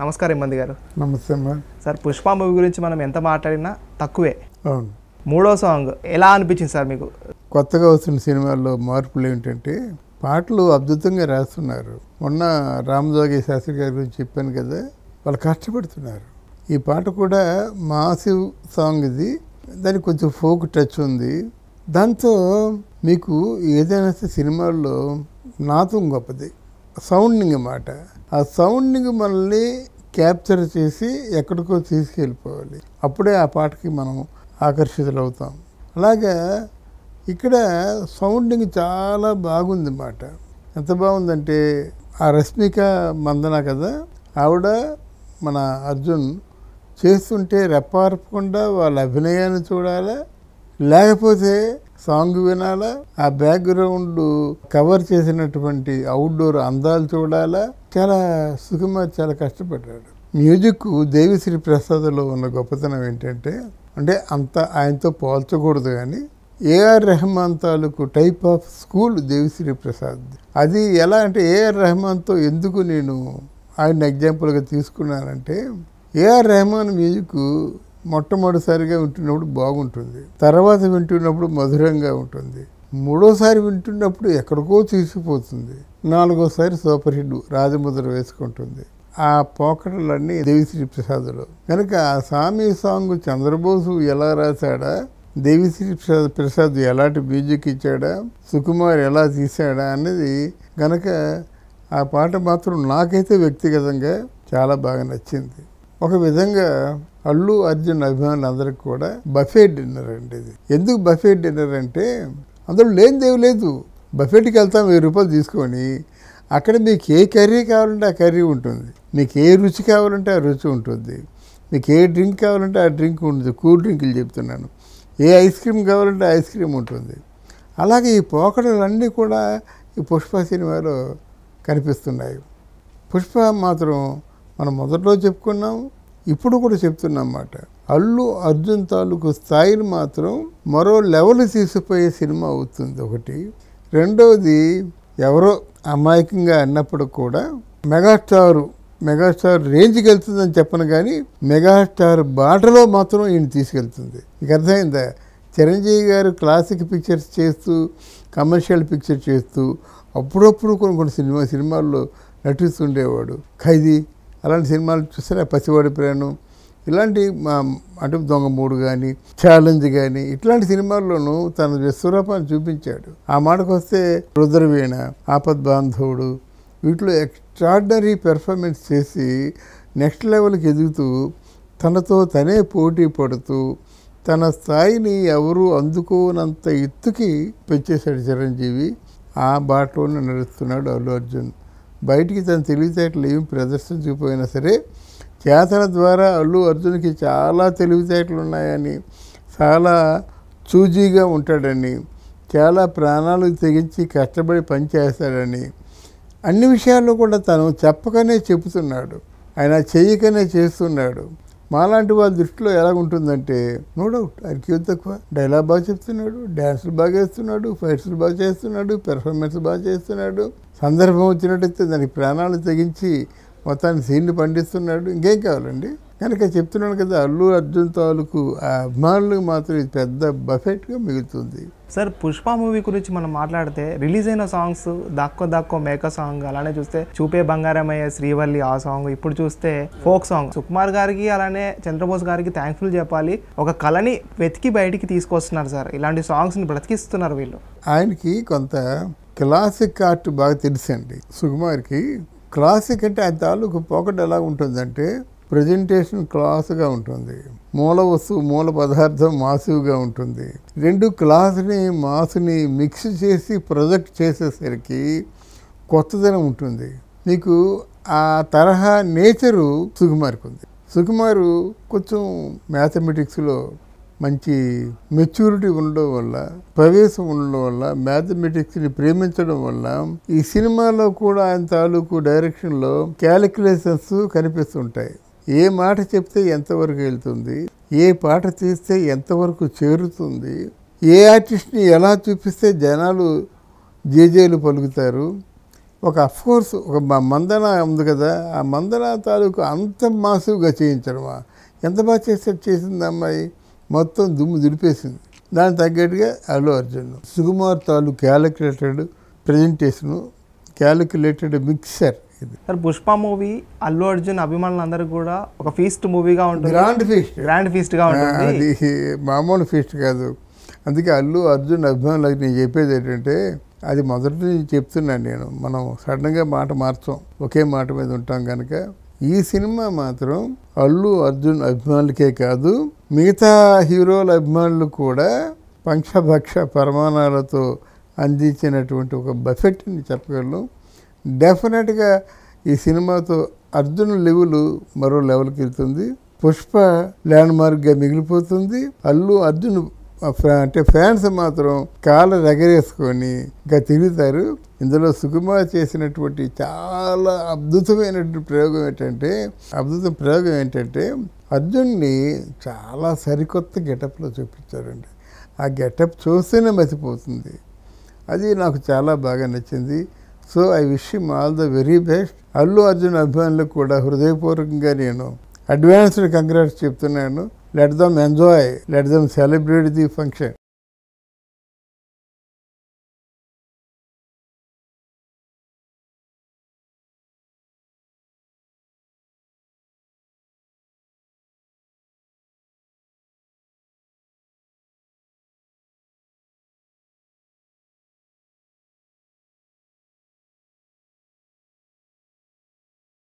నమస్కారం ఇమ్మంది గారు నమస్తే సార్ పుష్ప మూవీ గురించి మనం ఎంత మాట్లాడినా తక్కువే అవును మూడో సాంగ్ ఎలా అనిపించింది సార్ మీకు కొత్తగా వస్తున్న సినిమాల్లో మార్పులు ఏంటంటే పాటలు అద్భుతంగా రాస్తున్నారు మొన్న రామజోగి శాస్త్రి గారి గురించి చెప్పాను కదా వాళ్ళు కష్టపడుతున్నారు ఈ పాట కూడా మాసివ్ సాంగ్ ఇది దానికి కొంచెం ఫోక్ టచ్ ఉంది దాంతో మీకు ఏదైనా సినిమాల్లో నాతం గొప్పది సౌండింగ్ అన్నమాట ఆ సౌండింగ్ మనల్ని క్యాప్చర్ చేసి ఎక్కడికో తీసుకెళ్ళిపోవాలి అప్పుడే ఆ పాటకి మనం ఆకర్షితులవుతాం అలాగే ఇక్కడ సౌండింగ్ చాలా బాగుంది అన్నమాట ఎంత బాగుందంటే ఆ రష్మిక మందన కదా ఆవిడ మన అర్జున్ చేస్తుంటే రెప్పార్పకుండా వాళ్ళ అభినయాన్ని చూడాలి లేకపోతే సాంగ్ వినాలా ఆ బ్యాక్గ్రౌండ్ కవర్ చేసినటువంటి అవుట్డోర్ అందాలు చూడాలా చాలా సుకుమార్ చాలా కష్టపడ్డాడు మ్యూజిక్ దేవిశ్రీ ప్రసాద్లో ఉన్న గొప్పతనం ఏంటంటే అంటే అంత ఆయనతో పోల్చకూడదు కానీ ఏఆర్ రెహమాన్ తాలూకు type of school Devi Sri Prasad అది ఎలా అంటే ఏఆర్ రెహమాన్తో ఎందుకు నేను ఆయన ఎగ్జాంపుల్గా తీసుకున్నానంటే ఏఆర్ రెహమాన్ మ్యూజిక్ మొట్టమొదటిసారిగా వింటున్నప్పుడు బాగుంటుంది తర్వాత వింటున్నప్పుడు మధురంగా ఉంటుంది మూడోసారి వింటున్నప్పుడు ఎక్కడికో తీసిపోతుంది నాలుగోసారి సూపర్ హిట్ రాజముద్ర వేసుకుంటుంది ఆ పోకటలన్నీ దేవిశ్రీ ప్రసాద్లో కనుక ఆ స్వామి సాంగ్ చంద్రబోసు ఎలా రాశాడా దేవిశ్రీ ప్రసాద్ ప్రసాద్ ఎలాంటి మ్యూజిక్ ఇచ్చాడా సుకుమార్ ఎలా తీశాడా అనేది కనుక ఆ పాట మాత్రం నాకైతే వ్యక్తిగతంగా చాలా బాగా నచ్చింది ఒక విధంగా అల్లు అర్జున్ అందరికి కూడా బఫే డిన్నర్ అండి ఇది ఎందుకు బఫే డిన్నర్ అంటే అందులో లేనిదేవి లేదు బఫెట్కి వెళ్తాం వెయ్యి రూపాయలు తీసుకొని అక్కడ మీకు ఏ కర్రీ కావాలంటే ఆ కర్రీ ఉంటుంది మీకు ఏ రుచి కావాలంటే ఆ రుచి ఉంటుంది మీకు ఏ డ్రింక్ కావాలంటే ఆ డ్రింక్ ఉంటుంది కూల్ డ్రింకులు చెప్తున్నాను ఏ ఐస్ క్రీమ్ కావాలంటే ఐస్ క్రీమ్ ఉంటుంది అలాగే ఈ పోకడలన్నీ కూడా ఈ పుష్ప సినిమాలో కనిపిస్తున్నాయి పుష్ప మాత్రం మనం మొదట్లో చెప్పుకున్నాం ఇప్పుడు కూడా చెప్తున్నమాట అల్లు అర్జున్ తాలూకు స్థాయిని మాత్రం మరో లెవెల్ తీసిపోయే సినిమా అవుతుంది ఒకటి రెండవది ఎవరో అమాయకంగా అన్నప్పుడు కూడా మెగాస్టారు మెగాస్టార్ రేంజ్కి వెళ్తుందని చెప్పను కానీ మెగాస్టార్ బాటలో మాత్రం ఈయన తీసుకెళ్తుంది ఇక అర్థమైందా చిరంజీవి గారు క్లాసిక్ పిక్చర్స్ చేస్తూ కమర్షియల్ పిక్చర్ చేస్తూ అప్పుడప్పుడు కొన్ని కొన్ని సినిమా సినిమాల్లో నటిస్తుండేవాడు ఖైదీ అలాంటి సినిమాలు చూస్తే పసివాడి ప్రేణం ఇలాంటి అటు దొంగ మూడు కానీ ఛాలెంజ్ కానీ ఇట్లాంటి సినిమాల్లోనూ తన విశ్వరూపాన్ని చూపించాడు ఆ మాటకు వస్తే రుద్రవీణ ఆపద్ బాంధవుడు వీటిలో ఎక్స్ట్రాడినరీ పెర్ఫార్మెన్స్ చేసి నెక్స్ట్ లెవెల్కి ఎదుగుతూ తనతో తనే పోటీ పడుతూ తన స్థాయిని ఎవరు అందుకోనంత ఎత్తుకి పెంచేశాడు చిరంజీవి ఆ బాటలోనే నడుస్తున్నాడు అల్లు అర్జున్ బయటికి తన తెలివితేటలు ఏమి ప్రదర్శించకపోయినా సరే చేతల ద్వారా అల్లు అర్జున్కి చాలా తెలివితేటలు ఉన్నాయని చాలా చూజీగా ఉంటాడని చాలా ప్రాణాలు తెగించి కష్టపడి పనిచేస్తాడని అన్ని విషయాల్లో కూడా తను చెప్పకనే చెబుతున్నాడు ఆయన చేయకనే చేస్తున్నాడు మాలాంటి వాళ్ళ దృష్టిలో ఎలా ఉంటుందంటే నో డౌట్ ఆయనకి ఏం తక్కువ డైలాగ్ బాగా చెప్తున్నాడు డ్యాన్సులు బాగా చేస్తున్నాడు ఫైట్స్లు బాగా చేస్తున్నాడు పెర్ఫార్మెన్స్ బాగా చేస్తున్నాడు సందర్భం వచ్చినట్టయితే దానికి ప్రాణాలు తెగించి మొత్తాన్ని సీన్లు పండిస్తున్నాడు ఇంకేం కావాలండి కనుక చెప్తున్నాను కదా అల్లు అర్జున్ తాలూకు అభిమానులకు మాత్రం ఇది పెద్ద బఫెట్గా మిగులుతుంది సార్ పుష్ప మూవీ గురించి మనం మాట్లాడితే రిలీజ్ అయిన సాంగ్స్ దాక్కో దాక్కో మేక సాంగ్ అలానే చూస్తే చూపే బంగారమయ్య శ్రీవల్లి ఆ సాంగ్ ఇప్పుడు చూస్తే ఫోక్ సాంగ్ సుకుమార్ గారికి అలానే చంద్రబోస్ గారికి థ్యాంక్ఫుల్ చెప్పాలి ఒక కళని వెతికి బయటికి తీసుకొస్తున్నారు సార్ ఇలాంటి సాంగ్స్ని బ్రతికిస్తున్నారు వీళ్ళు ఆయనకి కొంత క్లాసిక్ ఆర్ట్ బాగా తెలుసండి సుకుమార్కి క్లాసిక్ అంటే ఆయన తాలూకు పోకట్ ఎలా ఉంటుందంటే ప్రజెంటేషన్ క్లాస్గా ఉంటుంది మూల వస్తువు మూల పదార్థం మాసువుగా ఉంటుంది రెండు క్లాస్ని మాసుని మిక్స్ చేసి ప్రొజెక్ట్ చేసేసరికి కొత్తదనం ఉంటుంది మీకు ఆ తరహా నేచరు సుకుమారికి ఉంది సుకుమారు కొంచెం మ్యాథమెటిక్స్లో మంచి మెచ్యూరిటీ ఉండడం వల్ల ప్రవేశం ఉండడం వల్ల మ్యాథమెటిక్స్ని ప్రేమించడం వల్ల ఈ సినిమాలో కూడా ఆయన తాలూకు డైరెక్షన్లో క్యాలిక్యులేషన్స్ కనిపిస్తుంటాయి ఏ మాట చెప్తే ఎంతవరకు వెళ్తుంది ఏ పాట తీస్తే ఎంతవరకు చేరుతుంది ఏ ఆర్టిస్ట్ని ఎలా చూపిస్తే జనాలు జేజేలు పలుకుతారు ఒక అఫ్కోర్స్ ఒక మందన ఉంది కదా ఆ మందన తాలూకు అంత మాసుగా చేయించడమా ఎంత బాగా చేస్తే చేసింది అమ్మాయి మొత్తం దుమ్ము దులిపేసింది దానికి తగ్గట్టుగా అల్లు అర్జున్ సుకుమార్ తాలూకు క్యాలిక్యులేటెడ్ ప్రజెంటేషను క్యాలిక్యులేటెడ్ మిక్సర్ ఇది సార్ పుష్ప మూవీ అల్లు అర్జున్ అభిమానులు అందరూ కూడా ఒక ఫీస్ట్ మూవీగా ఉంటుంది గ్రాండ్ ఫీస్ట్ గ్రాండ్ ఫీస్ట్గా ఉంటుంది అది మామూలు ఫీస్ట్ కాదు అందుకే అల్లు అర్జున్ అభిమానులు నేను చెప్పేది ఏంటంటే అది మొదటి నుంచి చెప్తున్నాను నేను మనం సడన్గా మాట మార్చాం ఒకే మాట మీద ఉంటాం కనుక ఈ సినిమా మాత్రం అల్లు అర్జున్ అభిమానులకే కాదు మిగతా హీరోల అభిమానులు కూడా పంక్షభక్ష పరమాణాలతో అందించినటువంటి ఒక బఫెట్ని చెప్పగలను డెఫినెట్గా ఈ సినిమాతో అర్జున్ లెవెల్ మరో లెవెల్కి వెళ్తుంది పుష్ప ల్యాండ్ మార్క్గా మిగిలిపోతుంది అల్లు అర్జున్ అంటే ఫ్యాన్స్ మాత్రం కాళ్ళ రగరేసుకొని ఇంకా తిరుగుతారు ఇందులో సుకుమార్ చేసినటువంటి చాలా అద్భుతమైనటువంటి ప్రయోగం ఏంటంటే అద్భుత ప్రయోగం ఏంటంటే అర్జున్ని చాలా సరికొత్త గెటప్లో చూపించారండి ఆ గెటప్ చూస్తేనే మసిపోతుంది అది నాకు చాలా బాగా నచ్చింది so I wish you all the very best Allu Arjun అభిమానులకు కూడా హృదయపూర్వకంగా నేను అడ్వాన్స్డ్ కంగ్రాట్స్ చెప్తున్నాను let them enjoy let them celebrate the function